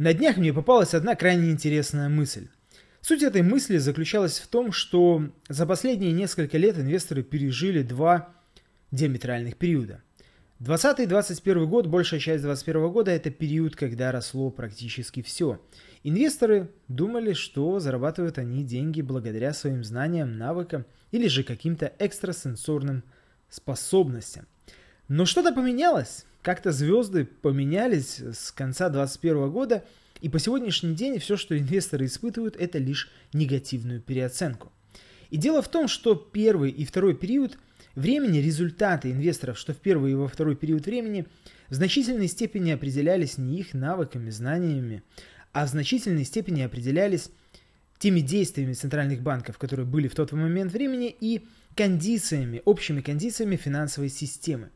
На днях мне попалась одна крайне интересная мысль. Суть этой мысли заключалась в том, что за последние несколько лет инвесторы пережили два диаметральных периода. 2020-2021 год, большая часть 2021 года – это период, когда росло практически все. Инвесторы думали, что зарабатывают они деньги благодаря своим знаниям, навыкам или же каким-то экстрасенсорным способностям. Но что-то поменялось как-то звезды поменялись с конца 2021 года, и по сегодняшний день все, что инвесторы испытывают, это лишь негативную переоценку. И дело в том, что первый и второй период времени результаты инвесторов, что в первый и во второй период времени, в значительной степени определялись не их навыками, знаниями, а в значительной степени определялись теми действиями центральных банков, которые были в тот момент времени, и кондициями, общими кондициями финансовой системы.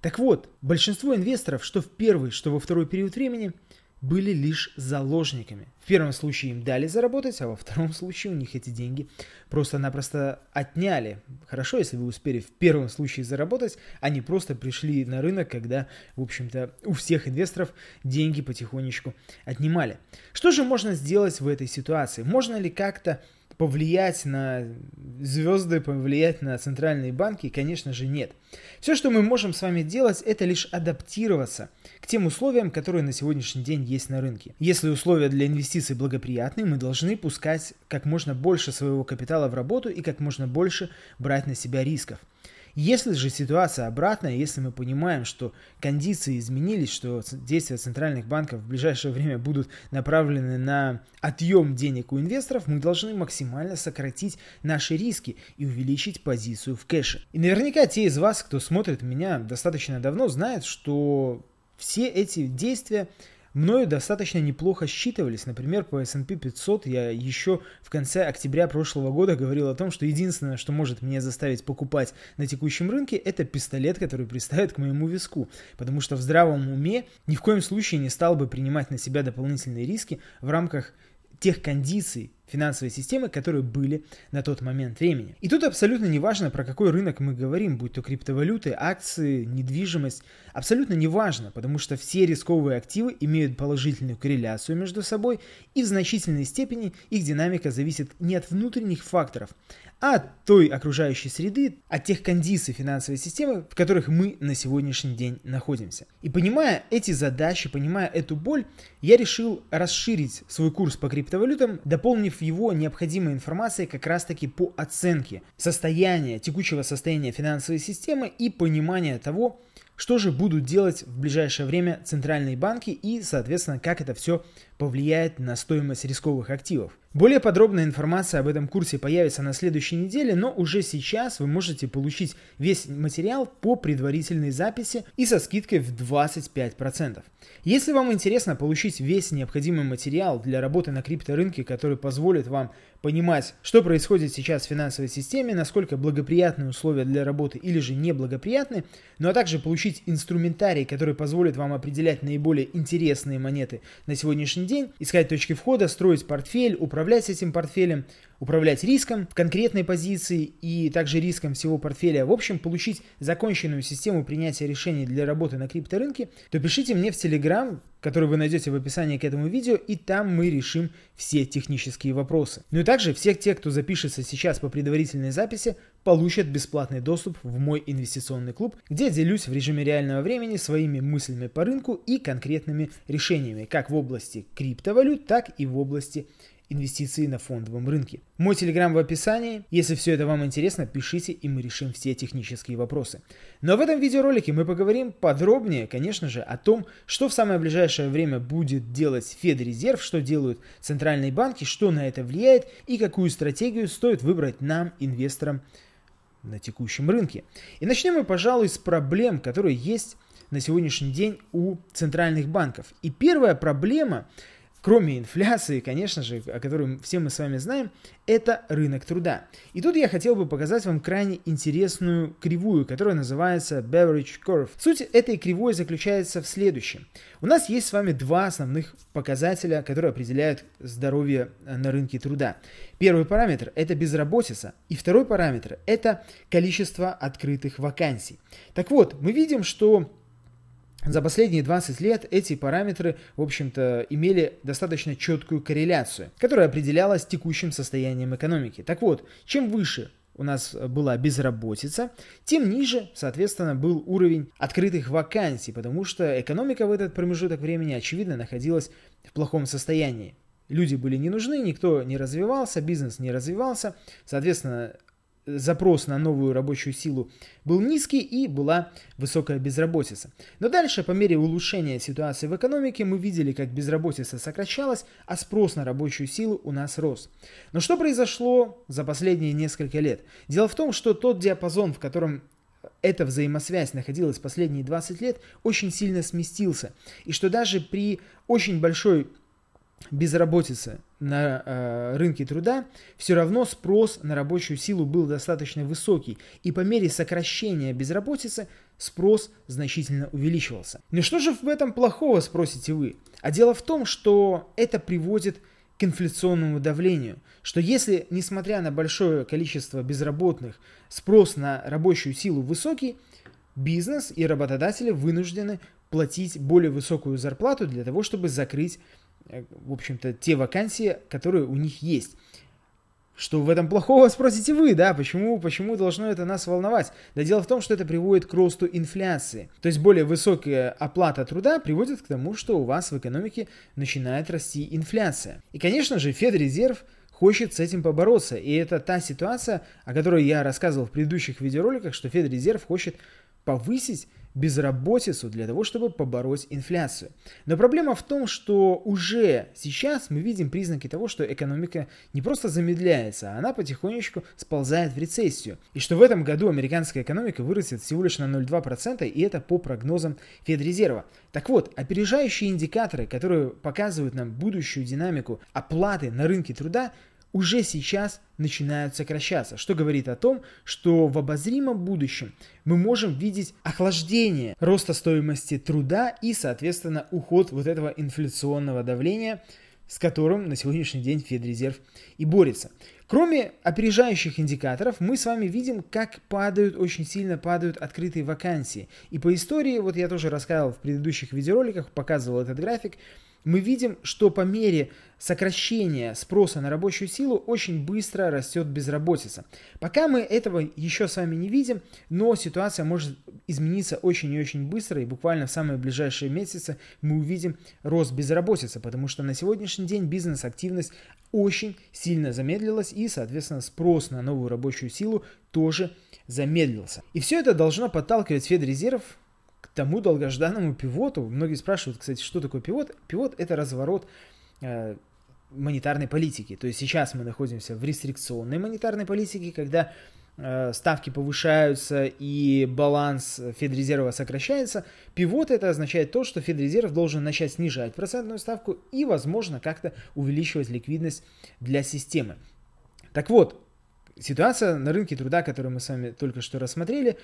Так вот, большинство инвесторов, что в первый, что во второй период времени, были лишь заложниками. В первом случае им дали заработать, а во втором случае у них эти деньги просто-напросто отняли. Хорошо, если вы успели в первом случае заработать, они а просто пришли на рынок, когда, в общем-то, у всех инвесторов деньги потихонечку отнимали. Что же можно сделать в этой ситуации? Можно ли как-то повлиять на звезды, повлиять на центральные банки? Конечно же нет. Все, что мы можем с вами делать, это лишь адаптироваться к тем условиям, которые на сегодняшний день есть на рынке. Если условия для инвестиций благоприятны, мы должны пускать как можно больше своего капитала в работу и как можно больше брать на себя рисков. Если же ситуация обратная, если мы понимаем, что кондиции изменились, что действия центральных банков в ближайшее время будут направлены на отъем денег у инвесторов, мы должны максимально сократить наши риски и увеличить позицию в кэше. И наверняка те из вас, кто смотрит меня достаточно давно, знают, что все эти действия мною достаточно неплохо считывались. Например, по S&P 500 я еще в конце октября прошлого года говорил о том, что единственное, что может меня заставить покупать на текущем рынке, это пистолет, который приставит к моему виску. Потому что в здравом уме ни в коем случае не стал бы принимать на себя дополнительные риски в рамках тех кондиций, финансовой системы, которые были на тот момент времени. И тут абсолютно не важно, про какой рынок мы говорим, будь то криптовалюты, акции, недвижимость, абсолютно неважно, потому что все рисковые активы имеют положительную корреляцию между собой, и в значительной степени их динамика зависит не от внутренних факторов, а от той окружающей среды, от тех кондиций финансовой системы, в которых мы на сегодняшний день находимся. И понимая эти задачи, понимая эту боль, я решил расширить свой курс по криптовалютам, дополнив снабдив его необходимой информацией как раз-таки по оценке состояния, текущего состояния финансовой системы и понимания того, что же будут делать в ближайшее время центральные банки и, соответственно, как это все повлияет на стоимость рисковых активов. Более подробная информация об этом курсе появится на следующей неделе, но уже сейчас вы можете получить весь материал по предварительной записи и со скидкой в 25%. Если вам интересно получить весь необходимый материал для работы на крипторынке, который позволит вам понимать, что происходит сейчас в финансовой системе, насколько благоприятны условия для работы или же неблагоприятны, ну а также получить инструментарий, который позволит вам определять наиболее интересные монеты на сегодняшний день, искать точки входа, строить портфель, управлять этим портфелем, управлять риском в конкретной позиции и также риском всего портфеля, в общем, получить законченную систему принятия решений для работы на крипторынке, то пишите мне в Telegram, который вы найдете в описании к этому видео, и там мы решим все технические вопросы. Ну и также всех тех, кто запишется сейчас по предварительной записи, получат бесплатный доступ в мой инвестиционный клуб, где делюсь в режиме реального времени своими мыслями по рынку и конкретными решениями, как в области криптовалют, так и в области инвестиций на фондовом рынке. Мой телеграм в описании. Если все это вам интересно, пишите, и мы решим все технические вопросы. Но в этом видеоролике мы поговорим подробнее, конечно же, о том, что в самое ближайшее время будет делать Федрезерв, что делают центральные банки, что на это влияет и какую стратегию стоит выбрать нам, инвесторам, на текущем рынке. И начнем мы, пожалуй, с проблем, которые есть на сегодняшний день у центральных банков. И первая проблема кроме инфляции, конечно же, о которой все мы с вами знаем, это рынок труда. И тут я хотел бы показать вам крайне интересную кривую, которая называется Beverage Curve. Суть этой кривой заключается в следующем. У нас есть с вами два основных показателя, которые определяют здоровье э, на рынке труда. Первый параметр – это безработица, и второй параметр – это количество открытых вакансий. Так вот, мы видим, что за последние 20 лет эти параметры, в общем-то, имели достаточно четкую корреляцию, которая определялась текущим состоянием экономики. Так вот, чем выше у нас была безработица, тем ниже, соответственно, был уровень открытых вакансий, потому что экономика в этот промежуток времени, очевидно, находилась в плохом состоянии. Люди были не нужны, никто не развивался, бизнес не развивался, соответственно, запрос на новую рабочую силу был низкий и была высокая безработица. Но дальше, по мере улучшения ситуации в экономике, мы видели, как безработица сокращалась, а спрос на рабочую силу у нас рос. Но что произошло за последние несколько лет? Дело в том, что тот диапазон, в котором эта взаимосвязь находилась последние 20 лет, очень сильно сместился. И что даже при очень большой безработицы на э, рынке труда, все равно спрос на рабочую силу был достаточно высокий, и по мере сокращения безработицы спрос значительно увеличивался. Но ну что же в этом плохого, спросите вы? А дело в том, что это приводит к инфляционному давлению, что если, несмотря на большое количество безработных, спрос на рабочую силу высокий, бизнес и работодатели вынуждены платить более высокую зарплату для того, чтобы закрыть Э, в общем-то, те вакансии, которые у них есть. Что в этом плохого, спросите вы, да? Почему, почему должно это нас волновать? Да дело в том, что это приводит к росту инфляции. То есть более высокая оплата труда приводит к тому, что у вас в экономике начинает расти инфляция. И, конечно же, Федрезерв хочет с этим побороться. И это та ситуация, о которой я рассказывал в предыдущих видеороликах, что Федрезерв хочет повысить безработицу для того, чтобы побороть инфляцию. Но проблема в том, что уже сейчас мы видим признаки того, что экономика не просто замедляется, а она потихонечку сползает в рецессию. И что в этом году американская экономика вырастет всего лишь на 0,2%, и это по прогнозам Федрезерва. Так вот, опережающие индикаторы, которые показывают нам будущую динамику оплаты на рынке труда, уже сейчас начинают сокращаться, что говорит о том, что в обозримом будущем мы можем видеть охлаждение роста стоимости труда и, соответственно, уход вот этого инфляционного давления, с которым на сегодняшний день Федрезерв и борется. Кроме опережающих индикаторов, мы с вами видим, как падают, очень сильно падают открытые вакансии. И по истории, вот я тоже рассказывал в предыдущих видеороликах, показывал этот график, мы видим, что по мере сокращения спроса на рабочую силу очень быстро растет безработица. Пока мы этого еще с вами не видим, но ситуация может измениться очень и очень быстро, и буквально в самые ближайшие месяцы мы увидим рост безработицы, потому что на сегодняшний день бизнес-активность очень сильно замедлилась, и, соответственно, спрос на новую рабочую силу тоже замедлился. И все это должно подталкивать Федрезерв тому долгожданному пивоту, многие спрашивают, кстати, что такое пивот? Пивот – это разворот э, монетарной политики. То есть сейчас мы находимся в рестрикционной монетарной политике, когда э, ставки повышаются и баланс Федрезерва сокращается. Пивот – это означает то, что Федрезерв должен начать снижать процентную ставку и, возможно, как-то увеличивать ликвидность для системы. Так вот, ситуация на рынке труда, которую мы с вами только что рассмотрели,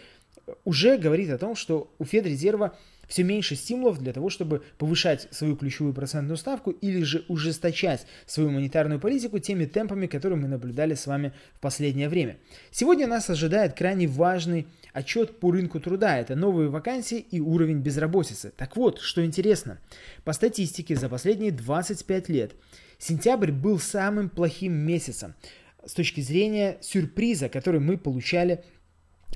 уже говорит о том, что у Федрезерва все меньше стимулов для того, чтобы повышать свою ключевую процентную ставку или же ужесточать свою монетарную политику теми темпами, которые мы наблюдали с вами в последнее время. Сегодня нас ожидает крайне важный отчет по рынку труда. Это новые вакансии и уровень безработицы. Так вот, что интересно. По статистике за последние 25 лет сентябрь был самым плохим месяцем с точки зрения сюрприза, который мы получали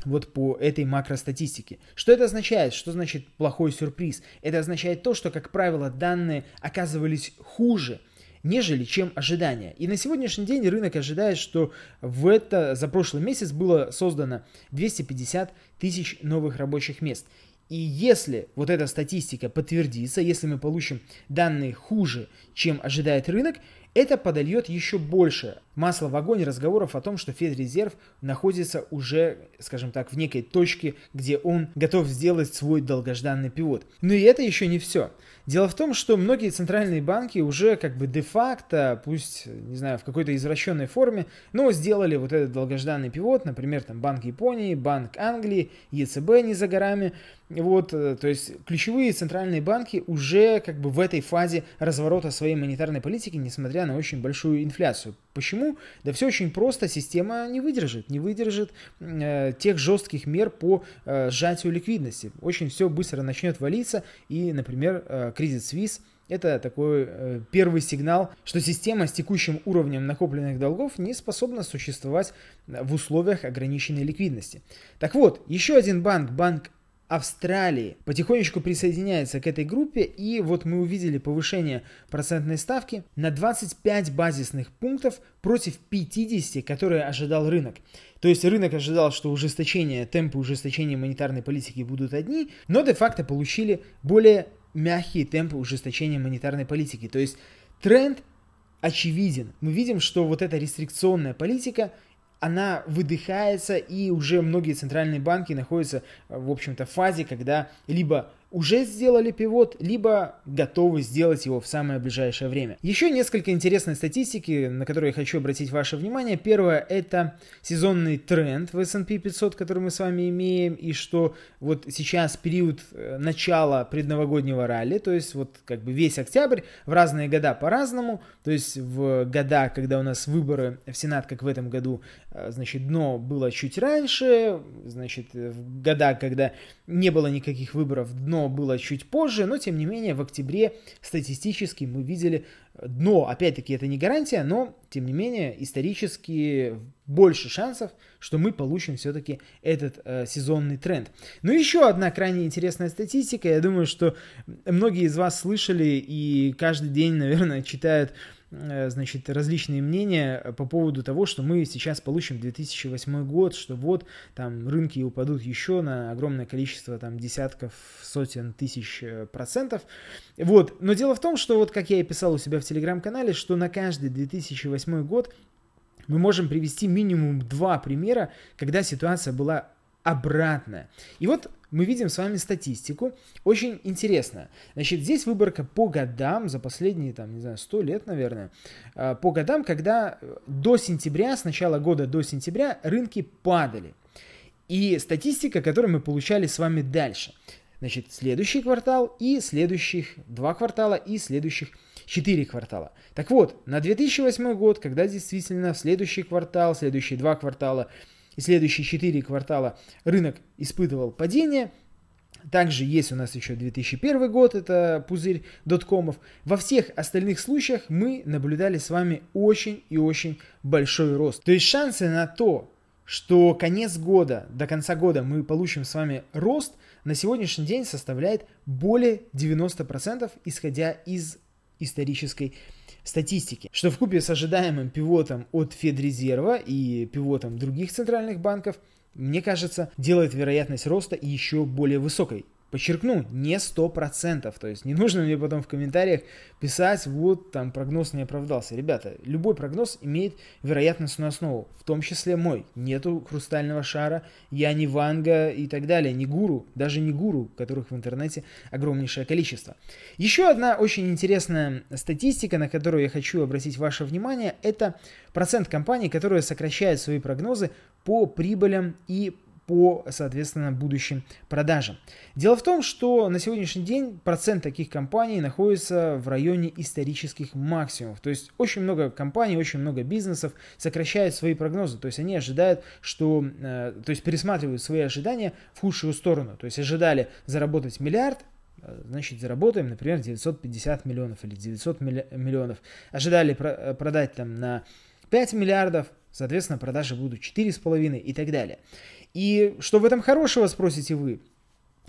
вот по этой макростатистике. Что это означает? Что значит плохой сюрприз? Это означает то, что, как правило, данные оказывались хуже, нежели чем ожидания. И на сегодняшний день рынок ожидает, что в это, за прошлый месяц было создано 250 тысяч новых рабочих мест. И если вот эта статистика подтвердится, если мы получим данные хуже, чем ожидает рынок, это подольет еще больше масла в огонь разговоров о том, что Федрезерв находится уже, скажем так, в некой точке, где он готов сделать свой долгожданный пивот. Но и это еще не все. Дело в том, что многие центральные банки уже как бы де-факто, пусть, не знаю, в какой-то извращенной форме, но сделали вот этот долгожданный пивот, например, там Банк Японии, Банк Англии, ЕЦБ не за горами. Вот, э, то есть ключевые центральные банки уже как бы в этой фазе разворота своей монетарной политики, несмотря несмотря на очень большую инфляцию. Почему? Да все очень просто, система не выдержит, не выдержит э, тех жестких мер по э, сжатию ликвидности. Очень все быстро начнет валиться, и, например, э, Credit Suisse это такой э, первый сигнал, что система с текущим уровнем накопленных долгов не способна существовать в условиях ограниченной ликвидности. Так вот, еще один банк, банк Австралии потихонечку присоединяется к этой группе, и вот мы увидели повышение процентной ставки на 25 базисных пунктов против 50, которые ожидал рынок. То есть рынок ожидал, что ужесточение, темпы ужесточения монетарной политики будут одни, но де-факто получили более мягкие темпы ужесточения монетарной политики. То есть тренд очевиден. Мы видим, что вот эта рестрикционная политика – она выдыхается, и уже многие центральные банки находятся, э, в общем-то, в фазе, когда либо уже сделали пивот, либо готовы сделать его в самое ближайшее время. Еще несколько интересной статистики, на которые я хочу обратить ваше внимание. Первое – это сезонный тренд в S&P 500, который мы с вами имеем, и что вот сейчас период э, начала предновогоднего ралли, то есть вот как бы весь октябрь, в разные года по-разному, то есть в года, когда у нас выборы в Сенат, как в этом году, э, значит, дно было чуть раньше, значит, э, в года, когда не было никаких выборов, дно дно было чуть позже, но тем не менее в октябре статистически мы видели дно. Опять-таки это не гарантия, но тем не менее исторически больше шансов, что мы получим все-таки этот э, сезонный тренд. Но еще одна крайне интересная статистика. Я думаю, что многие из вас слышали и каждый день, наверное, читают э, Э, значит, различные мнения э, по поводу того, что мы сейчас получим 2008 год, что вот там рынки упадут еще на огромное количество там десятков, сотен тысяч э, процентов. Вот. Но дело в том, что вот как я и писал у себя в телеграм-канале, что на каждый 2008 год мы можем привести минимум два примера, когда ситуация была обратное. И вот мы видим с вами статистику. Очень интересно. Значит, здесь выборка по годам за последние, там, не знаю, 100 лет, наверное. Э, по годам, когда э, до сентября, с начала года до сентября рынки падали. И статистика, которую мы получали с вами дальше. Значит, следующий квартал и следующих два квартала и следующих четыре квартала. Так вот, на 2008 год, когда действительно следующий квартал, следующие два квартала – и следующие 4 квартала рынок испытывал падение. Также есть у нас еще 2001 год, это пузырь доткомов. Во всех остальных случаях мы наблюдали с вами очень и очень большой рост. То есть шансы на то, что конец года, до конца года мы получим с вами рост, на сегодняшний день составляет более 90%, исходя из исторической статистики, что в купе с ожидаемым пивотом от Федрезерва и пивотом других центральных банков, мне кажется, делает вероятность роста еще более высокой, Подчеркну, не 100%, то есть не нужно мне потом в комментариях писать, вот там прогноз не оправдался. Ребята, любой прогноз имеет вероятностную основу, в том числе мой. Нету хрустального шара, я не Ванга и так далее, не гуру, даже не гуру, которых в интернете огромнейшее количество. Еще одна очень интересная статистика, на которую я хочу обратить ваше внимание, это процент компаний, которые сокращают свои прогнозы по прибылям и по, соответственно, будущим продажам. Дело в том, что на сегодняшний день процент таких компаний находится в районе исторических максимумов. То есть очень много компаний, очень много бизнесов сокращают свои прогнозы. То есть они ожидают, что, э, то есть пересматривают свои ожидания в худшую сторону. То есть ожидали заработать миллиард, э, значит, заработаем, например, 950 миллионов или 900 миллионов. Ожидали э, продать там на 5 миллиардов, соответственно, продажи будут 4,5 и так далее. И что в этом хорошего, спросите вы?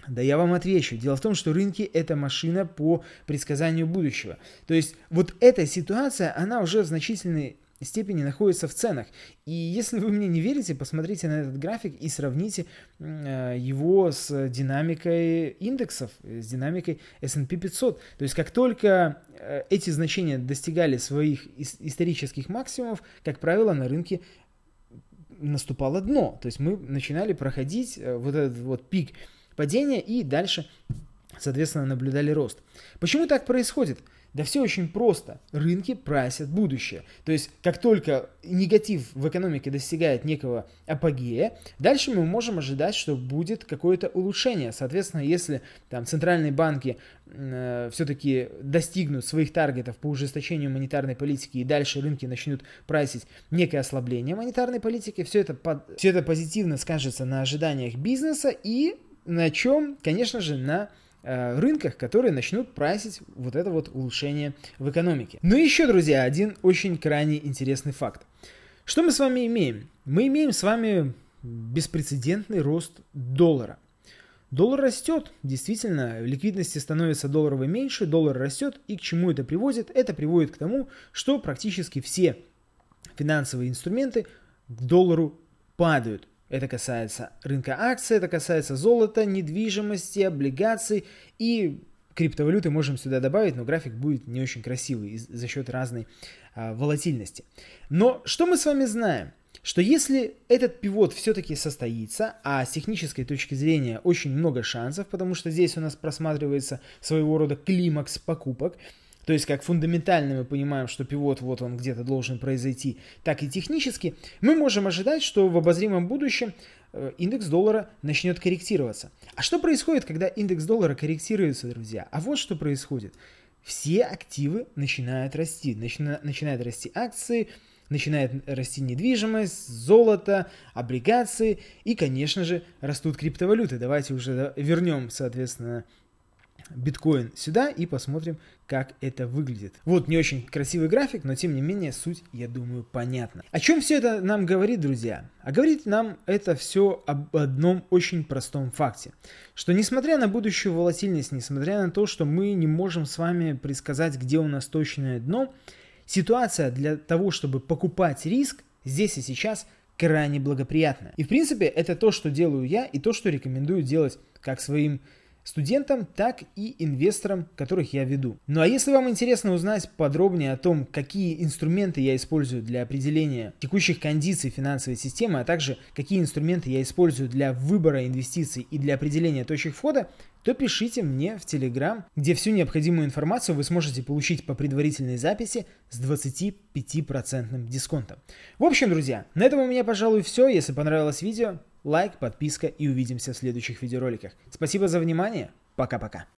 Да я вам отвечу. Дело в том, что рынки – это машина по предсказанию будущего. То есть вот эта ситуация, она уже в значительной степени находится в ценах. И если вы мне не верите, посмотрите на этот график и сравните э, его с динамикой индексов, с динамикой S&P 500. То есть как только э, эти значения достигали своих исторических максимумов, как правило, на рынке наступало дно. То есть мы начинали проходить э, вот этот вот пик падения и дальше, соответственно, наблюдали рост. Почему так происходит? Да все очень просто. Рынки прасят будущее. То есть, как только негатив в экономике достигает некого апогея, дальше мы можем ожидать, что будет какое-то улучшение. Соответственно, если там центральные банки э, все-таки достигнут своих таргетов по ужесточению монетарной политики и дальше рынки начнут прасить некое ослабление монетарной политики, все это, под, все это позитивно скажется на ожиданиях бизнеса и на чем? Конечно же, на Э, рынках, которые начнут прайсить вот это вот улучшение в экономике. Но ну еще, друзья, один очень крайне интересный факт. Что мы с вами имеем? Мы имеем с вами беспрецедентный рост доллара. Доллар растет, действительно, ликвидности становится долларовой меньше, доллар растет, и к чему это приводит? Это приводит к тому, что практически все финансовые инструменты к доллару падают. Это касается рынка акций, это касается золота, недвижимости, облигаций и криптовалюты можем сюда добавить, но график будет не очень красивый за счет разной а, волатильности. Но что мы с вами знаем? Что если этот пивот все-таки состоится, а с технической точки зрения очень много шансов, потому что здесь у нас просматривается своего рода климакс покупок, то есть как фундаментально мы понимаем, что пивот вот он где-то должен произойти, так и технически, мы можем ожидать, что в обозримом будущем э, индекс доллара начнет корректироваться. А что происходит, когда индекс доллара корректируется, друзья? А вот что происходит. Все активы начинают расти. Начина, начинают расти акции, начинает расти недвижимость, золото, облигации и, конечно же, растут криптовалюты. Давайте уже вернем, соответственно, биткоин сюда и посмотрим, как это выглядит. Вот не очень красивый график, но тем не менее суть, я думаю, понятна. О чем все это нам говорит, друзья? А говорит нам это все об одном очень простом факте, что несмотря на будущую волатильность, несмотря на то, что мы не можем с вами предсказать, где у нас точное дно, ситуация для того, чтобы покупать риск здесь и сейчас крайне благоприятная. И в принципе это то, что делаю я и то, что рекомендую делать как своим студентам, так и инвесторам, которых я веду. Ну а если вам интересно узнать подробнее о том, какие инструменты я использую для определения текущих кондиций финансовой системы, а также какие инструменты я использую для выбора инвестиций и для определения точек входа, то пишите мне в Telegram, где всю необходимую информацию вы сможете получить по предварительной записи с 25% дисконтом. В общем, друзья, на этом у меня, пожалуй, все. Если понравилось видео, лайк, подписка и увидимся в следующих видеороликах. Спасибо за внимание, пока-пока.